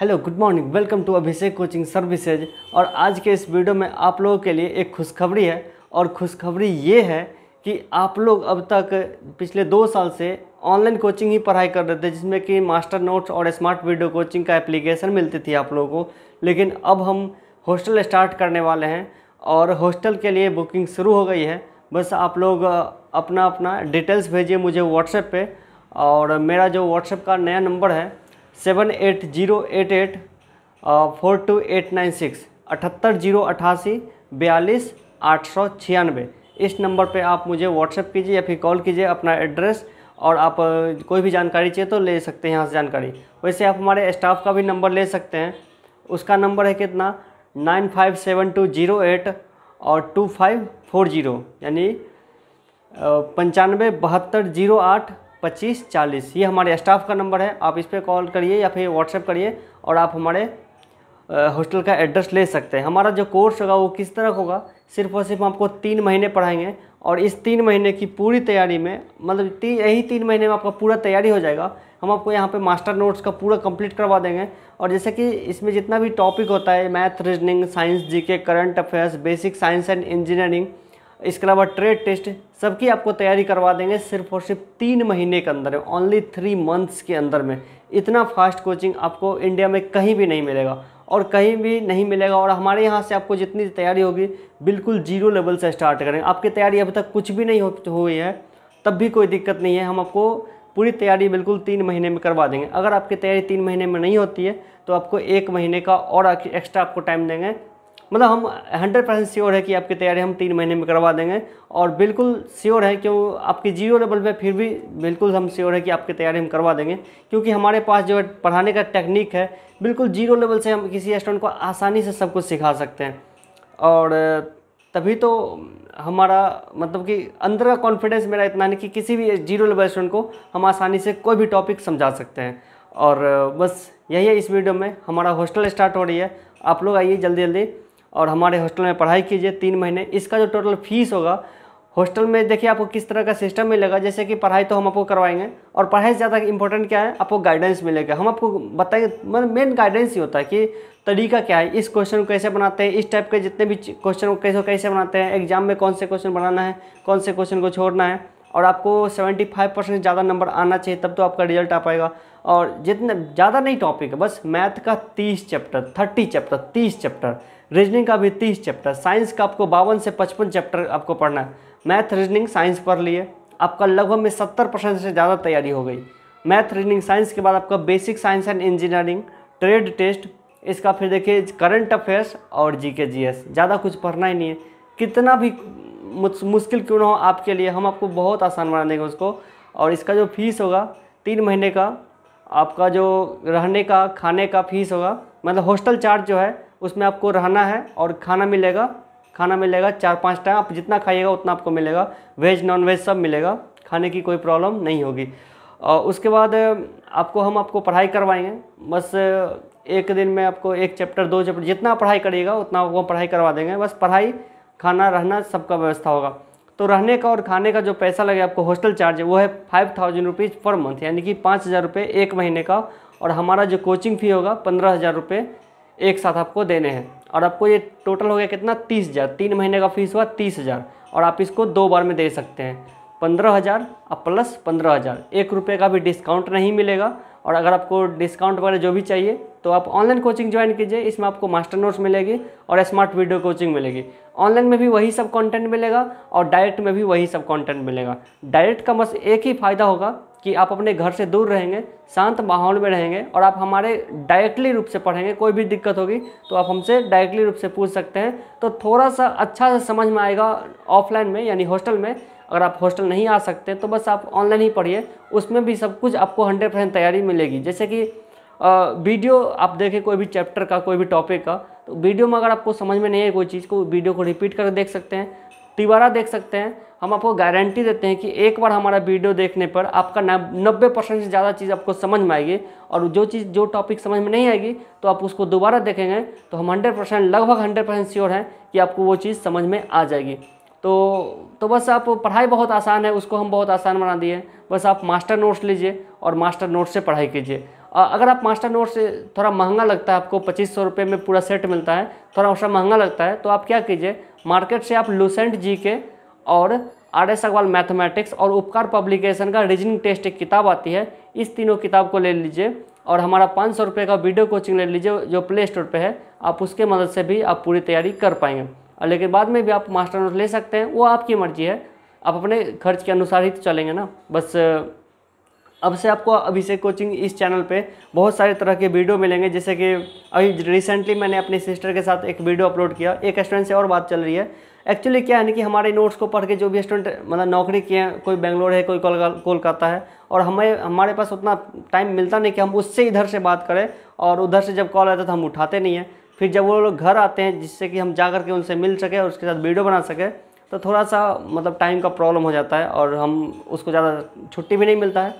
hello good morning welcome to Abhishek coaching services और आज के इस वीडियो में आप लोगों के लिए एक खुशखबरी है और खुशखबरी ये है कि आप लोग अब तक पिछले दो साल से ऑनलाइन कोचिंग ही पढ़ाई कर रहे थे जिसमें कि मास्टर नोट्स और स्मार्ट वीडियो कोचिंग का एप्लीकेशन मिलती थी आप लोगों को लेकिन अब हम हॉस्टल स्टार्ट करने वाले हैं और हॉस्टल के लिए बुकिंग शुरू हो गई है बस आप लोग अपना अपना डिटेल्स भेजिए मुझे व्हाट्सएप पर और मेरा जो व्हाट्सएप का नया नंबर है seven eight zero eight eight four two eight nine six अठहत्तर जीरो अठासी बयालीस आठ सौ छियानवे इस नंबर पे आप मुझे व्हाट्सएप कीजिए या फिर कॉल कीजिए अपना एड्रेस और आप कोई भी जानकारी चाहिए तो ले सकते हैं यहाँ से जानकारी वैसे आप हमारे स्टाफ का भी नंबर ले सकते हैं उसका नंबर है कितना nine five seven two zero eight और टू फाइव फोर जीरो यानी पंचानवे बहत्तर जीरो आठ पच्चीस चालीस ये हमारे स्टाफ का नंबर है आप इस पर कॉल करिए या फिर व्हाट्सएप करिए और आप हमारे हॉस्टल का एड्रेस ले सकते हैं हमारा जो कोर्स होगा वो किस तरह होगा सिर्फ और सिर्फ आपको तीन महीने पढ़ाएंगे और इस तीन महीने की पूरी तैयारी में मतलब ती, यही तीन महीने में आपका पूरा तैयारी हो जाएगा हम आपको यहाँ पे मास्टर नोट्स का पूरा कंप्लीट करवा देंगे और जैसे कि इसमें जितना भी टॉपिक होता है math reasoning science GK current affairs basic science and engineering इसके अलावा ट्रेड टेस्ट सबकी आपको तैयारी करवा देंगे सिर्फ और सिर्फ तीन महीने के अंदर ओनली थ्री मंथ्स के अंदर में इतना फास्ट कोचिंग आपको इंडिया में कहीं भी नहीं मिलेगा और कहीं भी नहीं मिलेगा और हमारे यहाँ से आपको जितनी तैयारी होगी बिल्कुल जीरो लेवल से स्टार्ट करेंगे आपकी तैयारी अभी तक कुछ भी नहीं हो हुई है तब भी कोई दिक्कत नहीं है हम आपको पूरी तैयारी बिल्कुल तीन महीने में करवा देंगे अगर आपकी तैयारी तीन महीने में नहीं होती है तो आपको एक महीने का और एक्स्ट्रा आपको टाइम देंगे मतलब हम हंड्रेड परसेंट श्योर है कि आपकी तैयारी हम तीन महीने में करवा देंगे और बिल्कुल श्योर है क्यों आपकी जीरो लेवल पे फिर भी बिल्कुल हम श्योर है कि आपकी तैयारी हम करवा देंगे क्योंकि हमारे पास जो है पढ़ाने का टेक्निक है बिल्कुल जीरो लेवल से हम किसी स्टूडेंट को आसानी से सब कुछ सिखा सकते हैं और तभी तो हमारा मतलब कि अंदर का कॉन्फिडेंस मेरा इतना है कि किसी भी जीरो लेवल स्टूडेंट को हम आसानी से कोई भी टॉपिक समझा सकते हैं और बस यही है इस वीडियो में हमारा हॉस्टल स्टार्ट हो रही है आप लोग आइए जल्दी जल्दी और हमारे हॉस्टल में पढ़ाई कीजिए तीन महीने इसका जो टोटल फीस होगा हॉस्टल में देखिए आपको किस तरह का सिस्टम मिलेगा जैसे कि पढ़ाई तो हम आपको करवाएंगे और पढ़ाई से ज़्यादा इंपॉर्टेंट क्या है आपको गाइडेंस मिलेगा हम आपको बताएंगे मतलब मेन गाइडेंस ही होता है कि तरीका क्या है इस क्वेश्चन को कैसे बनाते हैं इस टाइप के जितने भी क्वेश्चन को कैसे कैसे बनाते हैं एग्जाम में कौन से क्वेश्चन बनाना है कौन से क्वेश्चन को छोड़ना है और आपको फाइव परसेंट ज़्यादा नंबर आना चाहिए तब तो आपका रिजल्ट आ पाएगा और जितने ज़्यादा नहीं टॉपिक है बस मैथ का तीस चैप्टर थर्टी चैप्टर तीस चैप्टर रीजनिंग का भी तीस चैप्टर साइंस का आपको बावन से पचपन चैप्टर आपको पढ़ना है मैथ रीजनिंग साइंस पढ़ लिए आपका लगभग में सत्तर परसेंट से ज़्यादा तैयारी हो गई मैथ रीजनिंग साइंस के बाद आपका basic science and engineering trade test इसका फिर देखिए करंट अफेयर्स और जी के जी एस ज़्यादा कुछ पढ़ना ही नहीं है कितना भी मुश्किल क्यों ना हो आपके लिए हम आपको बहुत आसान बना देंगे उसको और इसका जो फीस होगा तीन महीने का आपका जो रहने का खाने का फीस होगा मतलब हॉस्टल चार्ज जो है उसमें आपको रहना है और खाना मिलेगा खाना मिलेगा चार पाँच टाइम आप जितना खाइएगा उतना आपको मिलेगा वेज नॉन वेज सब मिलेगा खाने की कोई प्रॉब्लम नहीं होगी और उसके बाद आपको हम आपको पढ़ाई करवाएंगे बस एक दिन में आपको एक चैप्टर दो चैप्टर जितना पढ़ाई करिएगा उतना आपको पढ़ाई करवा देंगे बस पढ़ाई खाना रहना सबका व्यवस्था होगा तो रहने का और खाने का जो पैसा लगे आपको हॉस्टल चार्ज है वो है five thousand rupees per month यानी कि पाँच हज़ार रुपये एक महीने का और हमारा जो कोचिंग फ़ी होगा पंद्रह हज़ार रुपये एक साथ आपको देने हैं और आपको ये टोटल हो गया कितना तीस हज़ार तीन महीने का फीस हुआ तीस हज़ार और आप इसको दो बार में दे सकते हैं पंद्रह हज़ार और प्लस पंद्रह हज़ार एक रुपये का भी डिस्काउंट नहीं मिलेगा और अगर आपको डिस्काउंट वगैरह जो भी चाहिए तो आप ऑनलाइन कोचिंग ज्वाइन कीजिए इसमें आपको मास्टर नोट्स मिलेगी और स्मार्ट वीडियो कोचिंग मिलेगी ऑनलाइन में भी वही सब कंटेंट मिलेगा और डायरेक्ट में भी वही सब कंटेंट मिलेगा डायरेक्ट का बस एक ही फ़ायदा होगा कि आप अपने घर से दूर रहेंगे शांत माहौल में रहेंगे और आप हमारे डायरेक्टली रूप से पढ़ेंगे कोई भी दिक्कत होगी तो आप हमसे डायरेक्टली रूप से पूछ सकते हैं तो थोड़ा सा अच्छा से समझ में आएगा ऑफलाइन में यानी हॉस्टल में अगर आप हॉस्टल नहीं आ सकते तो बस आप ऑनलाइन ही पढ़िए उसमें भी सब कुछ आपको हंड्रेड परसेंट तैयारी मिलेगी जैसे कि वीडियो आप देखें कोई भी चैप्टर का कोई भी टॉपिक का तो वीडियो में अगर आपको समझ में नहीं है कोई चीज़ को वीडियो को रिपीट कर देख सकते हैं तिबारा देख सकते हैं हम आपको गारंटी देते हैं कि एक बार हमारा वीडियो देखने पर आपका नब्बे परसेंट से ज़्यादा चीज़ आपको समझ में आएगी और जो चीज़ जो टॉपिक समझ में नहीं आएगी तो आप उसको दोबारा देखेंगे तो हम हंड्रेड परसेंट लगभग हंड्रेड परसेंट श्योर हैं कि आपको वो चीज़ समझ में आ जाएगी तो तो बस आप पढ़ाई बहुत आसान है उसको हम बहुत आसान बना दिए बस आप मास्टर नोट्स लीजिए और मास्टर नोट्स से पढ़ाई कीजिए अगर आप मास्टर नोट से थोड़ा महंगा लगता है आपको पच्चीस सौ रुपये में पूरा सेट मिलता है थोड़ा उसका महंगा लगता है तो आप क्या कीजिए मार्केट से आप लूसेंट जी के और आर एस अग्रवाल मैथमेटिक्स और उपकार पब्लिकेशन का रीजनिंग टेस्ट एक किताब आती है इस तीनों किताब को ले लीजिए और हमारा पाँच सौ रुपये का वीडियो कोचिंग ले लीजिए जो प्ले स्टोर पर है आप उसके मदद से भी आप पूरी तैयारी कर पाएंगे और लेकिन बाद में भी आप मास्टर नोट ले सकते हैं वो आपकी मर्ज़ी है आप अपने खर्च के अनुसार ही तो चलेंगे ना बस अब से आपको अभिषेक कोचिंग इस चैनल पे बहुत सारे तरह के वीडियो मिलेंगे जैसे कि अभी रिसेंटली मैंने अपने सिस्टर के साथ एक वीडियो अपलोड किया एक स्टूडेंट से और बात चल रही है एक्चुअली क्या है ना कि हमारे नोट्स को पढ़ के जो भी स्टूडेंट मतलब नौकरी किए हैं कोई बेंगलोर है कोई कोलकाता है और हमें हमारे पास उतना टाइम मिलता नहीं कि हम उससे इधर से बात करें और उधर से जब कॉल आता तो हम उठाते नहीं हैं फिर जब वो लोग घर आते हैं जिससे कि हम जा करके के उनसे मिल सके और उसके साथ वीडियो बना सकें तो थोड़ा सा मतलब टाइम का प्रॉब्लम हो जाता है और हम उसको ज़्यादा छुट्टी भी नहीं मिलता है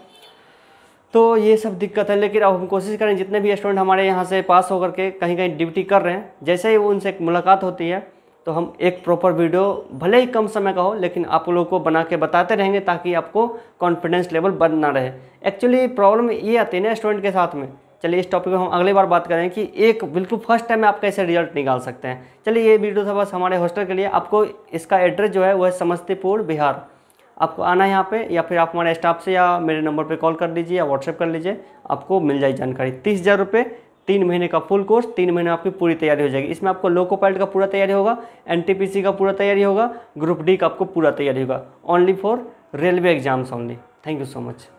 तो ये सब दिक्कत है लेकिन अब हम कोशिश करें जितने भी स्टूडेंट हमारे यहाँ से पास होकर के कहीं कहीं ड्यूटी कर रहे हैं जैसे ही उनसे मुलाकात होती है तो हम एक प्रॉपर वीडियो भले ही कम समय का हो लेकिन आप लोगों को बना के बताते रहेंगे ताकि आपको कॉन्फिडेंस लेवल बंद ना रहे एक्चुअली प्रॉब्लम ये आती है ना स्टूडेंट के साथ में चलिए इस टॉपिक में हम अगली बार बात करें कि एक बिल्कुल फर्स्ट टाइम में आप कैसे रिजल्ट निकाल सकते हैं चलिए ये वीडियो था बस हमारे हॉस्टल के लिए आपको इसका एड्रेस जो है वह समस्तीपुर बिहार आपको आना है यहाँ पे या फिर आप हमारे स्टाफ से या मेरे नंबर पे कॉल कर लीजिए या व्हाट्सएप कर लीजिए आपको मिल जाएगी जानकारी तीस हज़ार रुपये तीन महीने का फुल कोर्स तीन महीने आपकी पूरी तैयारी हो जाएगी इसमें आपको लोको पायलट का पूरा तैयारी होगा एन का पूरा तैयारी होगा ग्रुप डी का आपको पूरा तैयारी होगा only for railway exams only thank you so much